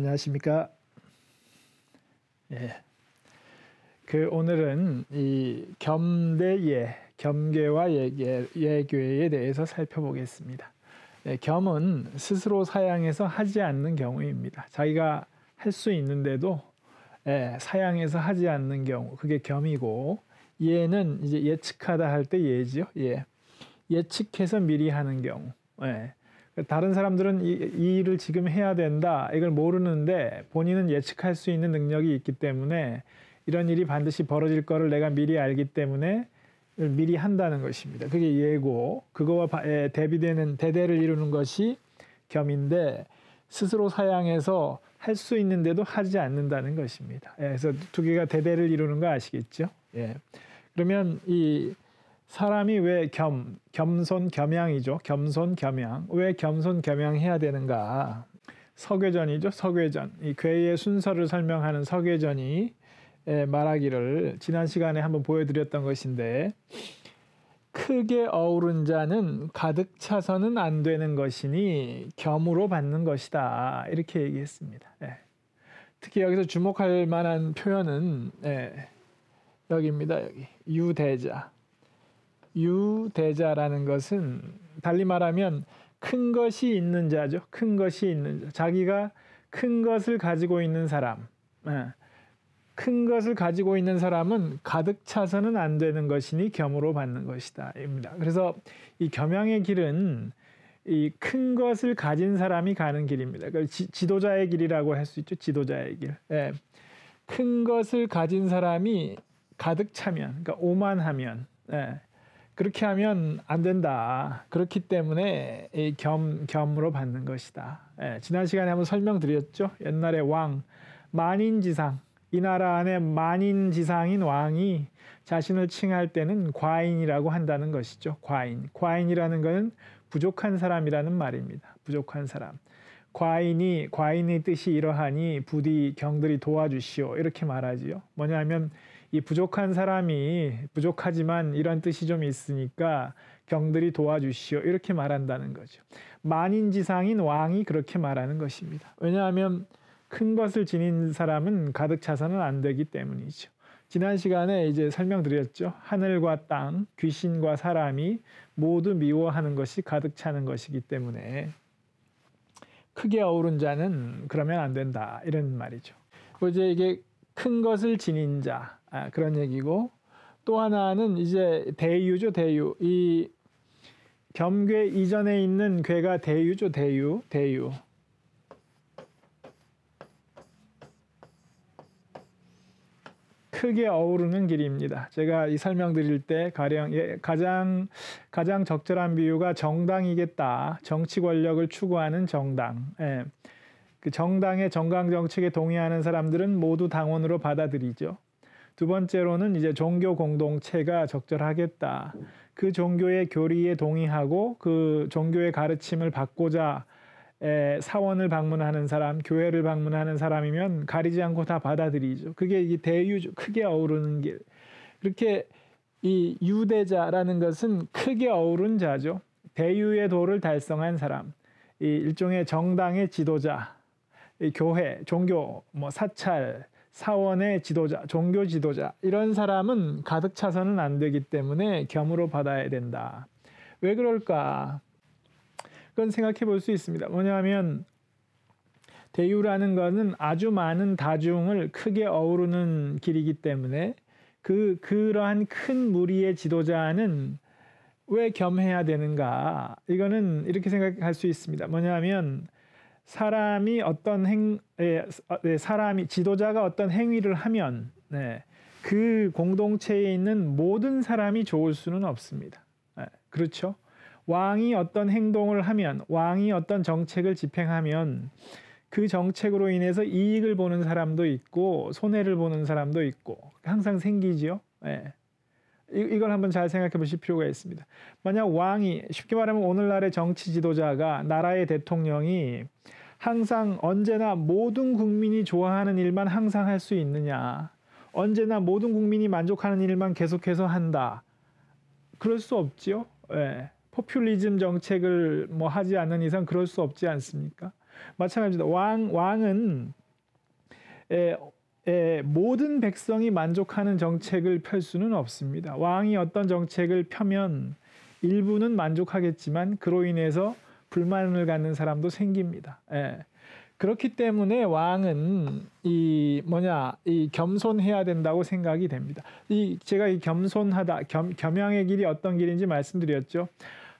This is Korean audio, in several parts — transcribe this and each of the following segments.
안녕하십니까? 예. 그 오늘은 이 겸대예, 경계와 예계, 예교에 대해서 살펴보겠습니다. 예, 겸은 스스로 사양해서 하지 않는 경우입니다. 자기가 할 수 있는데도 예, 사양해서 하지 않는 경우, 그게 겸이고 예는 이제 예측하다 할 때 예지요. 예. 예측해서 미리 하는 경우. 예. 다른 사람들은 이, 이, 일을 지금 해야 된다 이걸 모르는데 본인은 예측할 수 있는 능력이 있기 때문에 이런 일이 반드시 벌어질 거를 내가 미리 알기 때문에 미리 한다는 것입니다. 그게 예고 그거와 대비되는 대대를 이루는 것이 겸인데 스스로 사양해서 할 수 있는데도 하지 않는다는 것입니다. 예, 그래서 두 개가 대대를 이루는 거 아시겠죠? 예. 그러면 이 사람이 왜 겸, 겸손 겸양이죠. 겸손 겸양. 왜 겸손 겸양해야 되는가? 서괴전이죠. 서괴전. 이 괴의 순서를 설명하는 서괴전이 말하기를 지난 시간에 한번 보여드렸던 것인데 크게 어우른 자는 가득 차서는 안 되는 것이니 겸으로 받는 것이다. 이렇게 얘기했습니다. 예. 특히 여기서 주목할 만한 표현은 예. 여기입니다. 여기 유대자. 유대자라는 것은 달리 말하면 큰 것이 있는 자죠. 큰 것이 있는 자. 자기가 큰 것을 가지고 있는 사람. 예. 큰 것을 가지고 있는 사람은 가득 차서는 안 되는 것이니 겸으로 받는 것이다. 입니다. 그래서 이 겸양의 길은 이 큰 것을 가진 사람이 가는 길입니다. 그 지도자의 길이라고 할 수 있죠. 지도자의 길. 예. 큰 것을 가진 사람이 가득 차면, 그러니까 오만하면, 예. 그렇게 하면 안 된다. 그렇기 때문에 이 겸, 겸으로 받는 것이다. 예, 지난 시간에 한번 설명드렸죠. 옛날에 왕, 만인지상, 이 나라 안에 만인지상인 왕이 자신을 칭할 때는 과인이라고 한다는 것이죠. 과인. 과인이라는 것은 부족한 사람이라는 말입니다. 부족한 사람. 과인이 과인의 뜻이 이러하니 부디 경들이 도와주시오 이렇게 말하지요. 뭐냐면 이 부족한 사람이 부족하지만 이런 뜻이 좀 있으니까 경들이 도와주시오 이렇게 말한다는 거죠. 만인지상인 왕이 그렇게 말하는 것입니다. 왜냐하면 큰 것을 지닌 사람은 가득 차서는 안 되기 때문이죠. 지난 시간에 이제 설명드렸죠. 하늘과 땅, 귀신과 사람이 모두 미워하는 것이 가득 차는 것이기 때문에 크게 어우른 자는 그러면 안 된다 이런 말이죠. 뭐 이제 이게 큰 것을 지닌 자 아, 그런 얘기고 또 하나는 이제 대유죠 대유 이 겸괴 이전에 있는 괴가 대유죠 대유 대유 크게 어우르는 길입니다. 제가 이 설명드릴 때 가령 예, 가장 가장 적절한 비유가 정당이겠다. 정치 권력을 추구하는 정당. 예. 그 정당의 정강 정책에 동의하는 사람들은 모두 당원으로 받아들이죠. 두 번째로는 이제 종교 공동체가 적절하겠다. 그 종교의 교리에 동의하고 그 종교의 가르침을 받고자 사원을 방문하는 사람, 교회를 방문하는 사람이면 가리지 않고 다 받아들이죠. 그게 이 대유 크게 어우르는 길. 그렇게 이 유대자라는 것은 크게 어우른 자죠. 대유의 도를 달성한 사람, 이 일종의 정당의 지도자, 교회, 종교, 뭐 사찰, 사원의 지도자, 종교 지도자 이런 사람은 가득 차서는 안 되기 때문에 겸으로 받아야 된다. 왜 그럴까? 그건 생각해 볼 수 있습니다. 뭐냐면 대유라는 것은 아주 많은 다중을 크게 어우르는 길이기 때문에 그 그러한 큰 무리의 지도자는 왜 겸해야 되는가? 이거는 이렇게 생각할 수 있습니다. 뭐냐면 사람이 어떤 행 예, 어, 네, 사람이 지도자가 어떤 행위를 하면 네, 그 공동체에 있는 모든 사람이 좋을 수는 없습니다. 네, 그렇죠? 왕이 어떤 행동을 하면 왕이 어떤 정책을 집행하면 그 정책으로 인해서 이익을 보는 사람도 있고 손해를 보는 사람도 있고 항상 생기지요. 예. 네. 이걸 한번 잘 생각해 보실 필요가 있습니다. 만약 왕이 쉽게 말하면 오늘날의 정치 지도자가 나라의 대통령이 항상 언제나 모든 국민이 좋아하는 일만 항상 할 수 있느냐. 언제나 모든 국민이 만족하는 일만 계속해서 한다. 그럴 수 없지요. 예. 포퓰리즘 정책을 뭐 하지 않는 이상 그럴 수 없지 않습니까? 마찬가지입니다. 왕 왕은 예, 에, 모든 백성이 만족하는 정책을 펼 수는 없습니다. 왕이 어떤 정책을 펴면 일부는 만족하겠지만 그로 인해서 불만을 갖는 사람도 생깁니다. 에. 그렇기 때문에 왕은 이 뭐냐 이 겸손해야 된다고 생각이 됩니다. 이 제가 이 겸손하다 겸, 겸양의 길이 어떤 길인지 말씀드렸죠.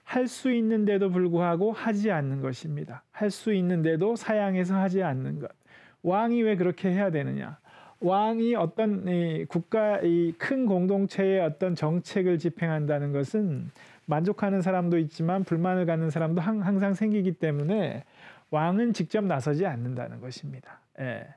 할 수 있는데도 불구하고 하지 않는 것입니다. 할 수 있는데도 사양해서 하지 않는 것. 왕이 왜 그렇게 해야 되느냐? 왕이 어떤 이 국가 이큰 공동체의 어떤 정책을 집행한다는 것은 만족하는 사람도 있지만 불만을 갖는 사람도 항상 생기기 때문에 왕은 직접 나서지 않는다는 것입니다. 예.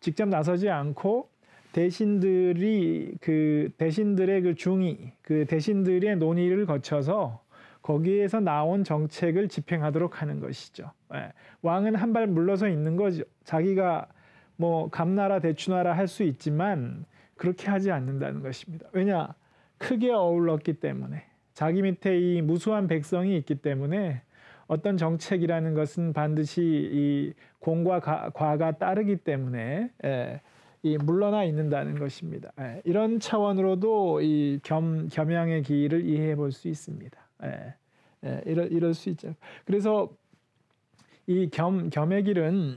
직접 나서지 않고 대신들이 그 대신들의 그 중의 그 대신들의 논의를 거쳐서 거기에서 나온 정책을 집행하도록 하는 것이죠. 예. 왕은 한 발 물러서 있는 거죠. 자기가 뭐 감나라 대추나라 할 수 있지만 그렇게 하지 않는다는 것입니다. 왜냐? 크게 어울렀기 때문에 자기 밑에 이 무수한 백성이 있기 때문에 어떤 정책이라는 것은 반드시 이 공과 가, 과가 따르기 때문에 예, 이 물러나 있는다는 것입니다. 예, 이런 차원으로도 이 겸, 겸양의 기를 이해해 볼 수 있습니다. 예, 예, 이럴, 이럴 수 있죠. 그래서 이 겸, 겸의 길은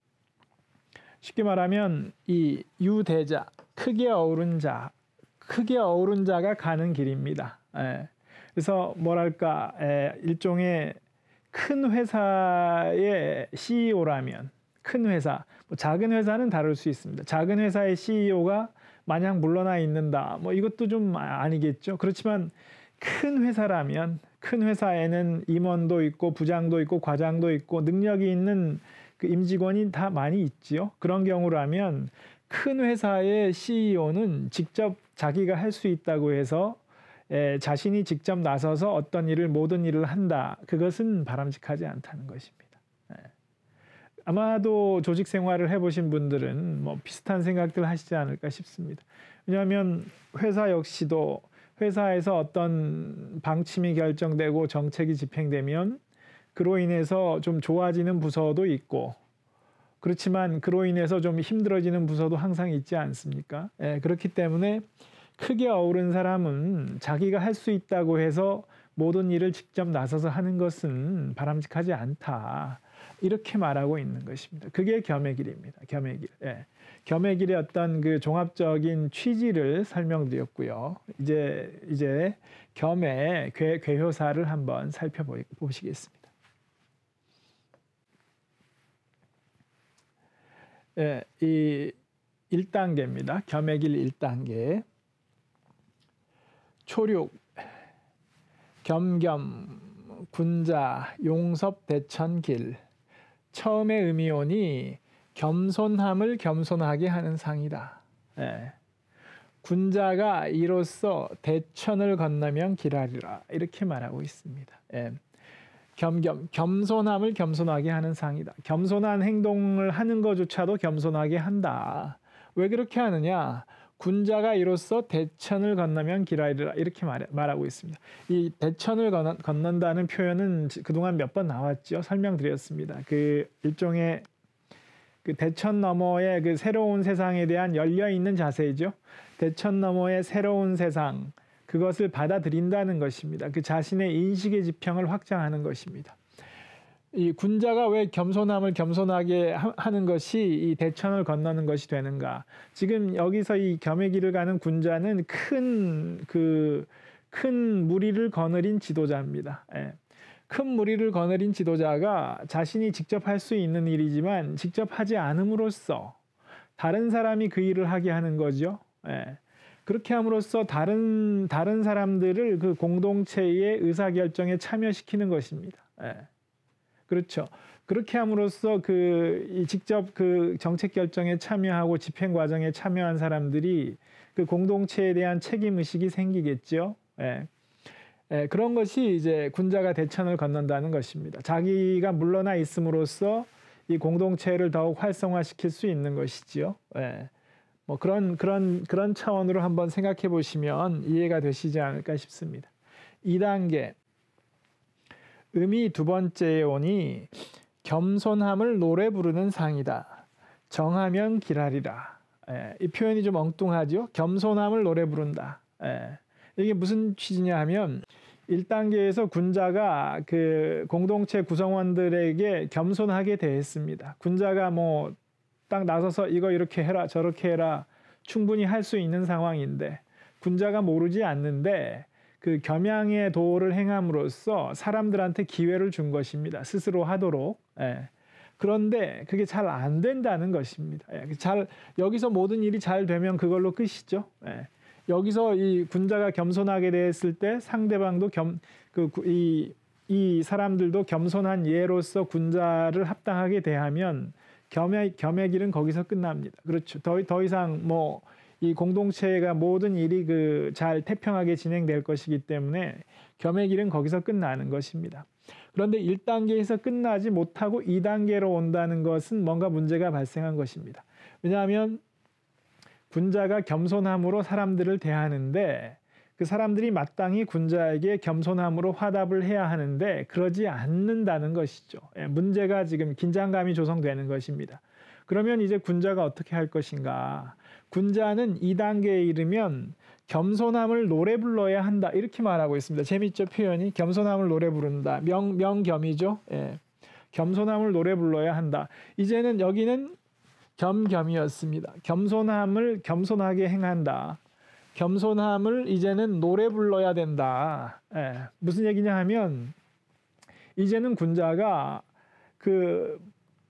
쉽게 말하면 이 유대자 크게 어우른 자 크게 어우른 자가 가는 길입니다. 예. 그래서 뭐랄까 예, 일종의 큰 회사의 CEO라면 큰 회사, 뭐 작은 회사는 다를 수 있습니다. 작은 회사의 CEO가 마냥 물러나 있는다. 뭐 이것도 좀 아, 아니겠죠. 그렇지만 큰 회사라면 큰 회사에는 임원도 있고 부장도 있고 과장도 있고 능력이 있는 그 임직원이 다 많이 있지요. 그런 경우라면 큰 회사의 CEO는 직접 자기가 할 수 있다고 해서 에, 자신이 직접 나서서 어떤 일을 모든 일을 한다. 그것은 바람직하지 않다는 것입니다. 에. 네. 아마도 조직 생활을 해보신 분들은 뭐 비슷한 생각들 하시지 않을까 싶습니다. 왜냐하면 회사 역시도 회사에서 어떤 방침이 결정되고 정책이 집행되면 그로 인해서 좀 좋아지는 부서도 있고 그렇지만 그로 인해서 좀 힘들어지는 부서도 항상 있지 않습니까? 예, 그렇기 때문에 크게 어우른 사람은 자기가 할 수 있다고 해서 모든 일을 직접 나서서 하는 것은 바람직하지 않다. 이렇게 말하고 있는 것입니다. 그게 겸해길입니다. 겸해길. 예. 겸해길의 어떤 그 종합적인 취지를 설명드렸고요. 이제 이제 겸해 괴, 괴효사를 한번 살펴보시겠습니다. 예, 이 1단계입니다. 겸해길 1단계. 초륙, 겸겸, 군자, 용섭, 대천길. 처음의 음이온이 겸손함을 겸손하게 하는 상이다. 예. 군자가 이로써 대천을 건너면 길하리라 이렇게 말하고 있습니다. 예. 겸겸 겸손함을 겸손하게 하는 상이다. 겸손한 행동을 하는 것조차도 겸손하게 한다. 왜 그렇게 하느냐? 군자가 이로써 대천을 건너면 길아이라 이렇게 말하, 고 있습니다. 이 대천을 건넌, 다는 표현은 그동안 몇 번 나왔죠. 설명드렸습니다. 그 일종의 그 대천 너머의 그 새로운 세상에 대한 열려 있는 자세이죠. 대천 너머의 새로운 세상. 그것을 받아들인다는 것입니다. 그 자신의 인식의 지평을 확장하는 것입니다. 이 군자가 왜 겸손함을 겸손하게 하는 것이 이 대천을 건너는 것이 되는가? 지금 여기서 이 겸의 길을 가는 군자는 큰 그큰 그, 무리를 거느린 지도자입니다. 예. 큰 무리를 거느린 지도자가 자신이 직접 할 수 있는 일이지만 직접 하지 않음으로써 다른 사람이 그 일을 하게 하는 거죠. 예. 그렇게 함으로써 다른 다른 사람들을 그 공동체의 의사 결정에 참여시키는 것입니다. 예. 그렇죠. 그렇게 함으로써 그 직접 그 정책 결정에 참여하고 집행 과정에 참여한 사람들이 그 공동체에 대한 책임 의식이 생기겠죠. 예. 예, 그런 것이 이제 군자가 대천을 건넌다는 것입니다. 자기가 물러나 있음으로써 이 공동체를 더욱 활성화시킬 수 있는 것이지요. 예. 뭐 그런 그런 그런 차원으로 한번 생각해 보시면 이해가 되시지 않을까 싶습니다. 2단계 음이 두 번째에 오니 겸손함을 노래 부르는 상이다. 정하면 길하리라. 예, 이 표현이 좀 엉뚱하죠. 겸손함을 노래 부른다. 예, 이게 무슨 취지냐 하면 1단계에서 군자가 그 공동체 구성원들에게 겸손하게 대했습니다. 군자가 뭐딱 나서서 이거 이렇게 해라 저렇게 해라 충분히 할 수 있는 상황인데 군자가 모르지 않는데 그 겸양의 도를 행함으로써 사람들한테 기회를 준 것입니다. 스스로 하도록. 예. 그런데 그게 잘 안 된다는 것입니다. 예. 그 잘 여기서 모든 일이 잘 되면 그걸로 끝이죠. 예. 여기서 이 군자가 겸손하게 됐을 때 상대방도 겸 그 이 이 사람들도 겸손한 예로서 군자를 합당하게 대하면 겸해, 겸해 길은 거기서 끝납니다. 그렇죠. 더, 더 이상 뭐 이 공동체가 모든 일이 그 잘 태평하게 진행될 것이기 때문에 겸해 길은 거기서 끝나는 것입니다. 그런데 1단계에서 끝나지 못하고 2단계로 온다는 것은 뭔가 문제가 발생한 것입니다. 왜냐하면 군자가 겸손함으로 사람들을 대하는데 그 사람들이 마땅히 군자에게 겸손함으로 화답을 해야 하는데 그러지 않는다는 것이죠. 예, 문제가 지금 긴장감이 조성되는 것입니다. 그러면 이제 군자가 어떻게 할 것인가? 군자는 이단계에 이르면 겸손함을 노래 불러야 한다. 이렇게 말하고 있습니다. 재밌죠? 표현이 겸손함을 노래 부른다. 명 명겸이죠. 예. 겸손함을 노래 불러야 한다. 이제는 여기는 겸겸이었습니다. 겸손함을 겸손하게 행한다. 겸손함을 이제는 노래 불러야 된다. 예, 무슨 얘기냐 하면 이제는 군자가 그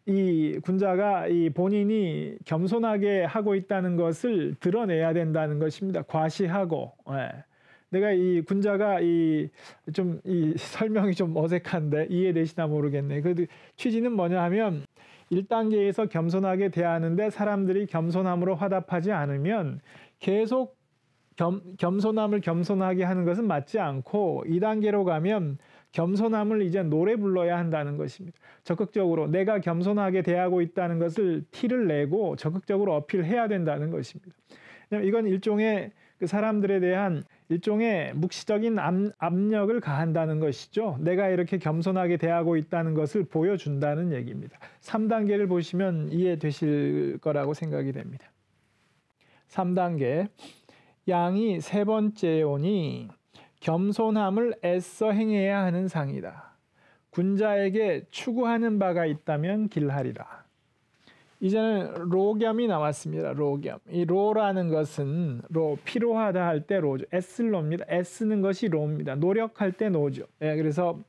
이 군자가 이 본인이 겸손하게 하고 있다는 것을 드러내야 된다는 것입니다. 과시하고 예. 내가 이 군자가 이 좀이 이 설명이 좀 어색한데 이해되시나 모르겠네. 그 취지는 뭐냐 하면 1단계에서 겸손하게 대하는데 사람들이 겸손함으로 화답하지 않으면 계속 겸, 겸손함을 겸손하게 하는 것은 맞지 않고 2단계로 가면 겸손함을 이제 노래 불러야 한다는 것입니다. 적극적으로 내가 겸손하게 대하고 있다는 것을 티를 내고 적극적으로 어필해야 된다는 것입니다. 이건 일종의 그 사람들에 대한 일종의 묵시적인 압, 력을 가한다는 것이죠. 내가 이렇게 겸손하게 대하고 있다는 것을 보여준다는 얘기입니다. 3단계를 보시면 이해되실 거라고 생각이 됩니다. 3단계 양이 세 번째 오니 겸손함을 애써 행해야 하는 상이다. 군자에게 추구하는 바가 있다면 길하리라. 이제는 로겸이 나왔습니다. 로겸. 이 로라는 것은 로 필요하다 할 때 로죠. 애쓸로입니다. 애쓰는 것이 로입니다. 노력할 때 노죠. 예, 그래서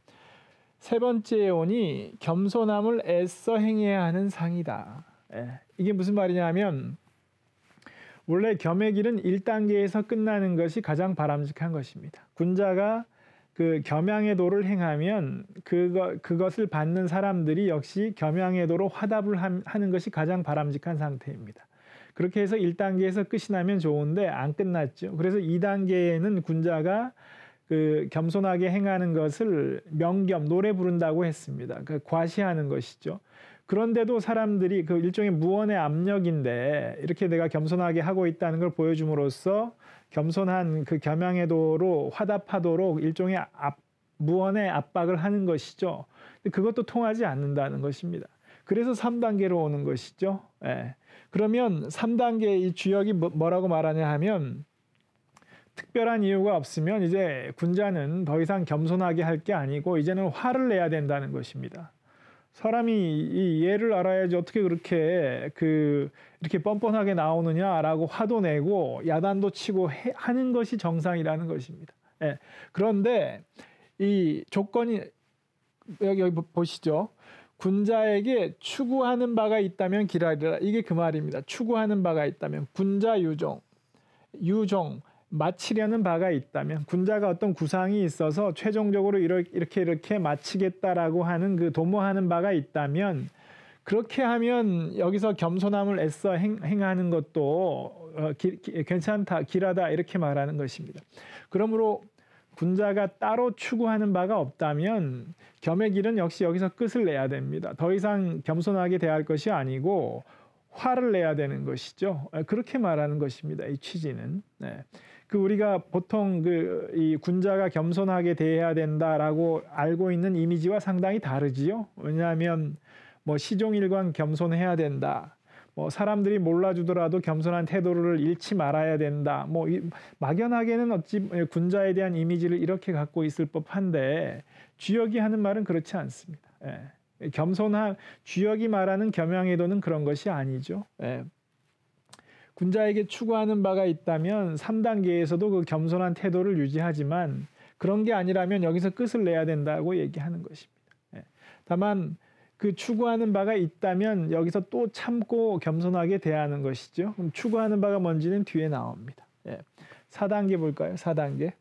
세 번째 온이 겸손함을 애써 행해야 하는 상이다. 예, 이게 무슨 말이냐면 원래 겸해길은 1단계에서 끝나는 것이 가장 바람직한 것입니다. 군자가 그 겸양의 도를 행하면 그거, 그것을 받는 사람들이 역시 겸양의 도로 화답을 하는 것이 가장 바람직한 상태입니다. 그렇게 해서 1단계에서 끝이 나면 좋은데 안 끝났죠. 그래서 2단계에는 군자가 그 겸손하게 행하는 것을 명겸 노래 부른다고 했습니다. 그 과시하는 것이죠. 그런데도 사람들이 그 일종의 무언의 압력인데 이렇게 내가 겸손하게 하고 있다는 걸 보여줌으로써 겸손한 그 겸양의도로 화답하도록 일종의 압, 무언의 압박을 하는 것이죠. 그것도 통하지 않는다는 것입니다. 그래서 3단계로 오는 것이죠. 예. 그러면 3단계 이 주역이 뭐, 뭐라고 말하냐 하면 특별한 이유가 없으면 이제 군자는 더 이상 겸손하게 할 게 아니고 이제는 화를 내야 된다는 것입니다. 사람이 이 예를 알아야지 어떻게 그렇게 그 이렇게 뻔뻔하게 나오느냐라고 화도 내고 야단도 치고 해, 하는 것이 정상이라는 것입니다. 예. 그런데 이 조건이 여기, 여기 보시죠. 군자에게 추구하는 바가 있다면 기라리라. 이게 그 말입니다. 추구하는 바가 있다면 군자 유종, 유종 마치려는 바가 있다면 군자가 어떤 구상이 있어서 최종적으로 이렇게 이렇게 마치겠다라고 하는 그 도모하는 바가 있다면 그렇게 하면 여기서 겸손함을 애써 행, 하는 것도 어, 기, 기, 괜찮다 길하다 이렇게 말하는 것입니다. 그러므로 군자가 따로 추구하는 바가 없다면 겸의 길은 역시 여기서 끝을 내야 됩니다. 더 이상 겸손하게 대할 것이 아니고 화를 내야 되는 것이죠. 그렇게 말하는 것입니다. 이 취지는. 네. 그 우리가 보통 그 이 군자가 겸손하게 대해야 된다라고 알고 있는 이미지와 상당히 다르지요. 왜냐하면 뭐 시종일관 겸손해야 된다. 뭐 사람들이 몰라주더라도 겸손한 태도를 잃지 말아야 된다. 뭐 막연하게는 어찌 예, 군자에 대한 이미지를 이렇게 갖고 있을 법한데 주역이 하는 말은 그렇지 않습니다. 예. 겸손한 주역이 말하는 겸양의도는 그런 것이 아니죠. 예. 군자에게 추구하는 바가 있다면 3단계에서도 그 겸손한 태도를 유지하지만 그런 게 아니라면 여기서 끝을 내야 된다고 얘기하는 것입니다. 예. 다만 그 추구하는 바가 있다면 여기서 또 참고 겸손하게 대하는 것이죠. 그럼 추구하는 바가 뭔지는 뒤에 나옵니다. 예. 4단계 볼까요? 4단계.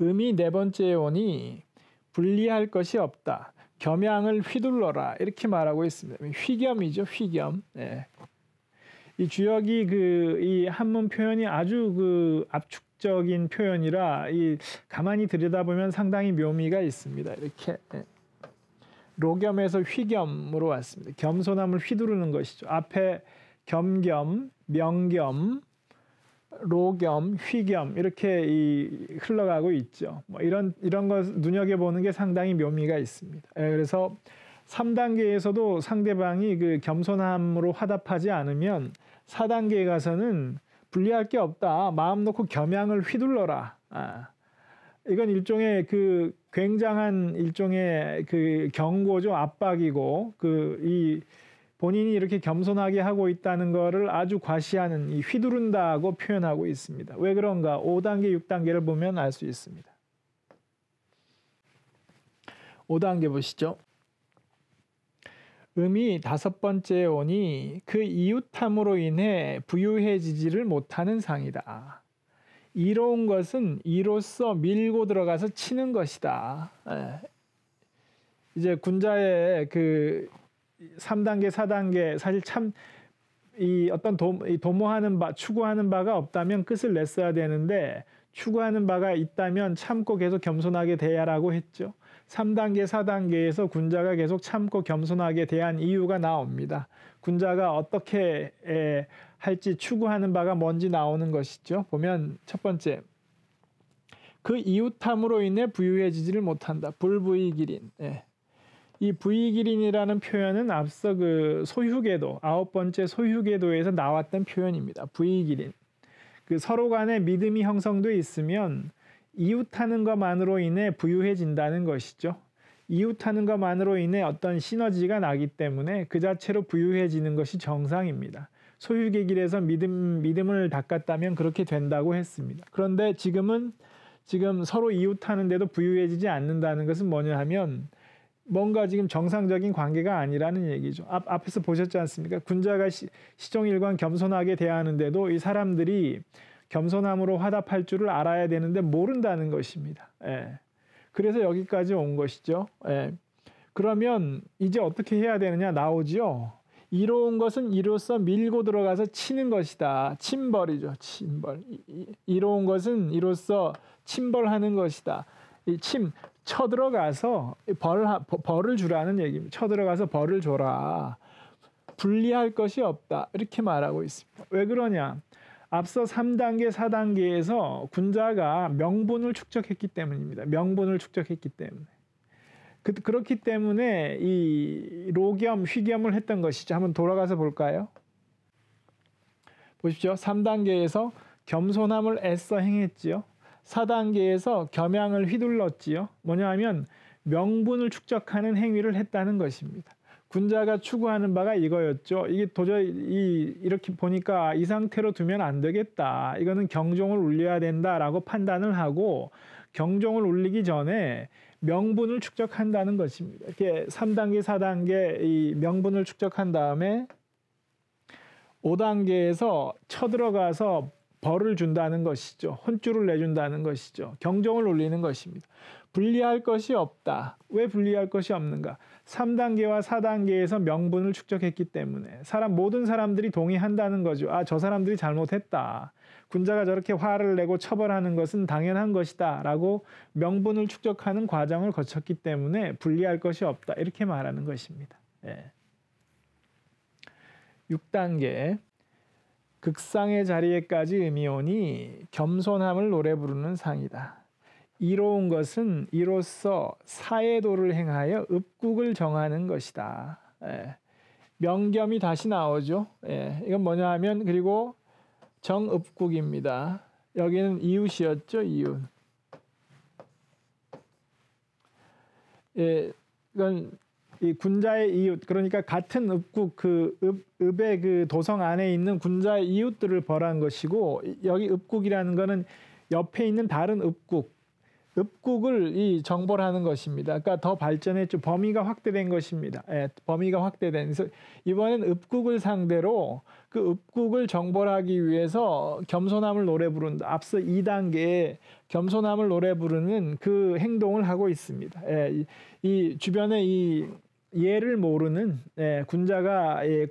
음이 네 번째 원이 분리할 것이 없다. 겸양을 휘둘러라. 이렇게 말하고 있습니다. 휘겸이죠. 휘겸. 예. 이 주역이 그 이 한문 표현이 아주 그 압축적인 표현이라 이 가만히 들여다보면 상당히 묘미가 있습니다. 이렇게 예. 로겸에서 휘겸으로 왔습니다. 겸손함을 휘두르는 것이죠. 앞에 겸겸, 명겸, 로겸, 휘겸 이렇게 이 흘러가고 있죠. 뭐 이런 이런 것 눈여겨 보는 게 상당히 묘미가 있습니다. 예, 그래서 3단계에서도 상대방이 그 겸손함으로 화답하지 않으면 4단계에 가서는 분리할 게 없다. 마음 놓고 겸양을 휘둘러라. 아. 이건 일종의 그 굉장한 일종의 그 경고죠. 압박이고 그 이 본인이 이렇게 겸손하게 하고 있다는 거를 아주 과시하는 이 휘두른다고 표현하고 있습니다. 왜 그런가? 5단계, 6단계를 보면 알 수 있습니다. 5단계 보시죠. 음이 다섯 번째 원이그 이웃함으로 인해 부유해지지를 못하는 상이다. 이로운 것은 이로써 밀고 들어가서 치는 것이다. 예. 이제 군자의 그 3단계, 4단계 사실 참 이 어떤 도, 도모하는 바, 추구하는 바가 없다면 끝을 냈어야 되는데 추구하는 바가 있다면 참고 계속 겸손하게 대야라고 했죠. 3단계, 4단계에서 군자가 계속 참고 겸손하게 대한 이유가 나옵니다. 군자가 어떻게 에, 할지 추구하는 바가 뭔지 나오는 것이죠. 보면 첫 번째, 그 이웃함으로 인해 부유해지지를 못한다. 불부이기린. 예. 이 부이기린이라는 표현은 앞서 그 소유계도 아홉 번째 소유계도에서 나왔던 표현입니다. 부이기린. 그 서로 간에 믿음이 형성돼 있으면 이웃하는 것만으로 인해 부유해진다는 것이죠. 이웃하는 것만으로 인해 어떤 시너지가 나기 때문에 그 자체로 부유해지는 것이 정상입니다. 소유의 길에서 믿음, 믿음을 닦았다면 그렇게 된다고 했습니다. 그런데 지금은 지금 서로 이웃하는데도 부유해지지 않는다는 것은 뭐냐 하면 뭔가 지금 정상적인 관계가 아니라는 얘기죠. 앞, 앞에서 보셨지 않습니까? 군자가 시, 시종일관 겸손하게 대하는데도 이 사람들이 겸손함으로 화답할 줄을 알아야 되는데 모른다는 것입니다. 예. 그래서 여기까지 온 것이죠. 예. 그러면 이제 어떻게 해야 되느냐 나오지요. 이로운 것은 이로써 밀고 들어가서 치는 것이다. 침벌이죠. 침벌. 이로운 것은 이로써 침벌하는 것이다. 이 침, 쳐들어가서 벌, 벌을 주라는 얘기입니다. 쳐들어가서 벌을 줘라. 분리할 것이 없다. 이렇게 말하고 있습니다. 왜 그러냐? 앞서 3단계, 4단계에서 군자가 명분을 축적했기 때문입니다. 명분을 축적했기 때문에. 그, 그렇기 때문에 이 로겸, 휘겸을 했던 것이죠. 한번 돌아가서 볼까요? 보십시오. 3단계에서 겸손함을 애써 행했지요. 4단계에서 겸양을 휘둘렀지요. 뭐냐 하면 명분을 축적하는 행위를 했다는 것입니다. 군자가 추구하는 바가 이거였죠. 이게 도저히 이, 이렇게 보니까 이 상태로 두면 안 되겠다. 이거는 경종을 울려야 된다라고 판단을 하고 경종을 울리기 전에 명분을 축적한다는 것입니다. 이렇게 3단계, 4단계 이 명분을 축적한 다음에 5단계에서 쳐들어가서 벌을 준다는 것이죠. 혼쭐을 내준다는 것이죠. 경종을 울리는 것입니다. 분리할 것이 없다. 왜 분리할 것이 없는가? 3단계와 4단계에서 명분을 축적했기 때문에 사람 모든 사람들이 동의한다는 거죠. 아, 저 사람들이 잘못했다. 군자가 저렇게 화를 내고 처벌하는 것은 당연한 것이다라고 명분을 축적하는 과정을 거쳤기 때문에 불리할 것이 없다. 이렇게 말하는 것입니다. 예. 6단계 극상의 자리에까지 의미오니 겸손함을 노래 부르는 상이다. 이로운 것은 이로써 사해도를 행하여 읍국을 정하는 것이다. 예. 명겸이 다시 나오죠. 예. 이건 뭐냐 하면 그리고 정읍국입니다. 여기는 이웃이었죠. 이웃. 예, 이건 이 군자의 이웃 그러니까 같은 읍국 그 읍, 읍의 그 도성 안에 있는 군자의 이웃들을 벌한 것이고 여기 읍국이라는 거는 옆에 있는 다른 읍국 읍국을 이 정벌 하는 것입니다. 그러니까 더 발전했죠. 범위가 확대된 것입니다. 예, 범위가 확대된. 서 이번엔 읍국을 상대로 그 읍국을 정벌하기 위해서 겸손함을 노래 부른다. 앞서 2단계에 겸손함을 노래 부르는 그 행동을 하고 있습니다. 예, 이, 이 주변에 이 예를 모르는 예, 군자가 예,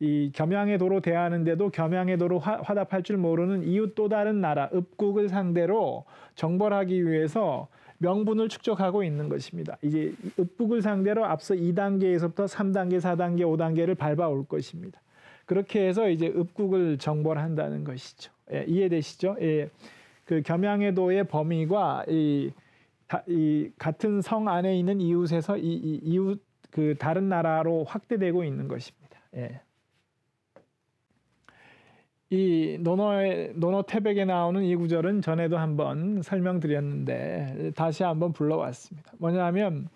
이 겸양의 도로 대하는데도 겸양의 도로 화, 화답할 줄 모르는 이웃 또 다른 나라 읍국을 상대로 정벌하기 위해서 명분을 축적하고 있는 것입니다. 이제 읍북을 상대로 앞서 2단계에서부터 3단계, 4단계, 5단계를 밟아올 것입니다. 그렇게 해서 이제 읍국을 정벌한다는 것이죠. 예, 이해되시죠? 예, 그 겸양해도의 범위가 이, 다, 이 같은 성 안에 있는 이웃에서 이, 이, 이웃 그 다른 나라로 확대되고 있는 것입니다. 예. 이노노의 논어 태백에 나오는 이 구절은 전에도 한번 설명드렸는데 다시 한번 불러왔습니다. 뭐냐하면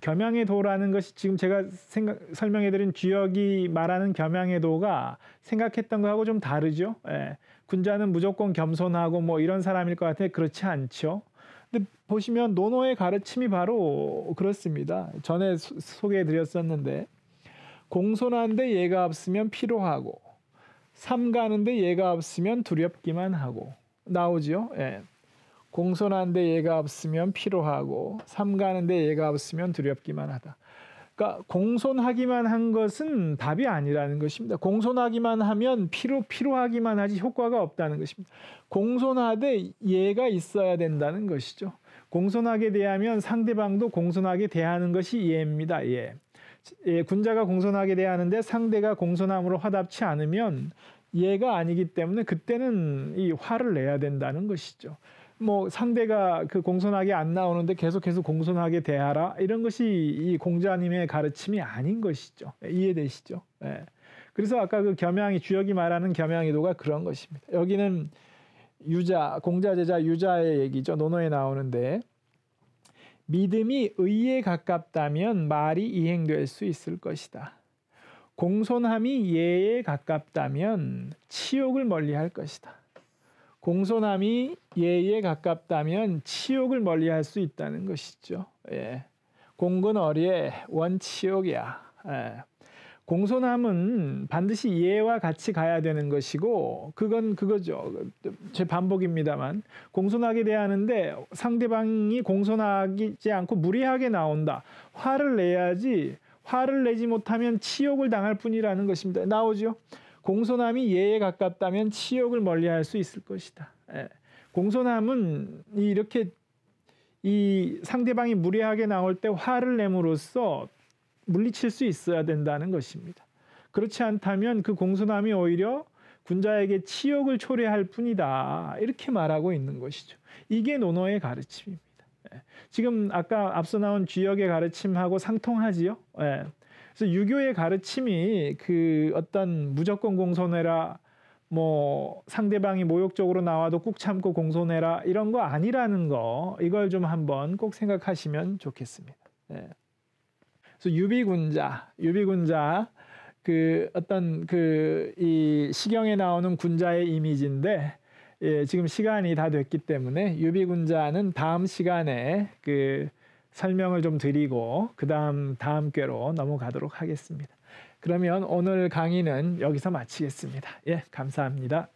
겸양의 도라는 것이 지금 제가 생각, 설명해드린 주역이 말하는 겸양의 도가 생각했던 거하고 좀 다르죠. 예. 군자는 무조건 겸손하고 뭐 이런 사람일 것 같아 그렇지 않죠. 근데 보시면 노노의 가르침이 바로 그렇습니다. 전에 소, 소개해드렸었는데 공손한데 예가 없으면 피로하고 삼가는데 예가 없으면 두렵기만 하고 나오지요. 예. 공손한데 예가 없으면 피로하고 삼가는데 예가 없으면 두렵기만 하다. 그러니까 공손하기만 한 것은 답이 아니라는 것입니다. 공손하기만 하면 피로 피로하기만 하지 효과가 없다는 것입니다. 공손하되 예가 있어야 된다는 것이죠. 공손하게 대하면 상대방도 공손하게 대하는 것이 예입니다. 예. 예, 군자가 공손하게 대 하는데 상대가 공손함으로 화답치 않으면 예가 아니기 때문에 그때는 이 화를 내야 된다는 것이죠. 뭐 상대가 그 공손하게 안 나오는데 계속해서 공손하게 대하라 이런 것이 이 공자님의 가르침이 아닌 것이죠. 예, 이해되시죠? 예. 그래서 아까 그 겸양이 주역이 말하는 겸양이도가 그런 것입니다. 여기는 유자 공자 제자 유자의 얘기죠. 논어에 나오는데 믿음이 의에 가깝다면 말이 이행될 수 있을 것이다. 공손함이 예에 가깝다면 치욕을 멀리할 것이다. 공손함이 예에 가깝다면 치욕을 멀리할 수 있다는 것이죠. 예. 공근 어리에 원치욕이야. 예. 공손함은 반드시 예와 같이 가야 되는 것이고 그건 그거죠. 제 반복입니다만 공손하게 대하는데 상대방이 공손하지 않고 무리하게 나온다. 화를 내야지 화를 내지 못하면 치욕을 당할 뿐이라는 것입니다. 나오죠. 공손함이 예에 가깝다면 치욕을 멀리할 수 있을 것이다. 예. 공손함은 이렇게 이 상대방이 무리하게 나올 때 화를 내므로써 물리칠 수 있어야 된다는 것입니다. 그렇지 않다면 그공손함이 오히려 군자에게 치욕을 초래할 뿐이다. 이렇게 말하고 있는 것이죠. 이게 논어의 가르침입니다. 예. 지금 아까 앞서 나온 주역의 가르침하고 상통하지요. 예. 그래서 유교의 가르침이 그 어떤 무조건 공손해라, 뭐 상대방이 모욕적으로 나와도 꾹 참고 공손해라 이런 거 아니라는 거 이걸 좀 한번 꼭 생각하시면 좋겠습니다. 예. 그래서 유비군자, 유비군자 그 어떤 그 이 시경에 나오는 군자의 이미지인데 예, 지금 시간이 다 됐기 때문에 유비군자는 다음 시간에 그 설명을 좀 드리고 그다음 다음 께로 넘어가도록 하겠습니다. 그러면 오늘 강의는 여기서 마치겠습니다. 예, 감사합니다.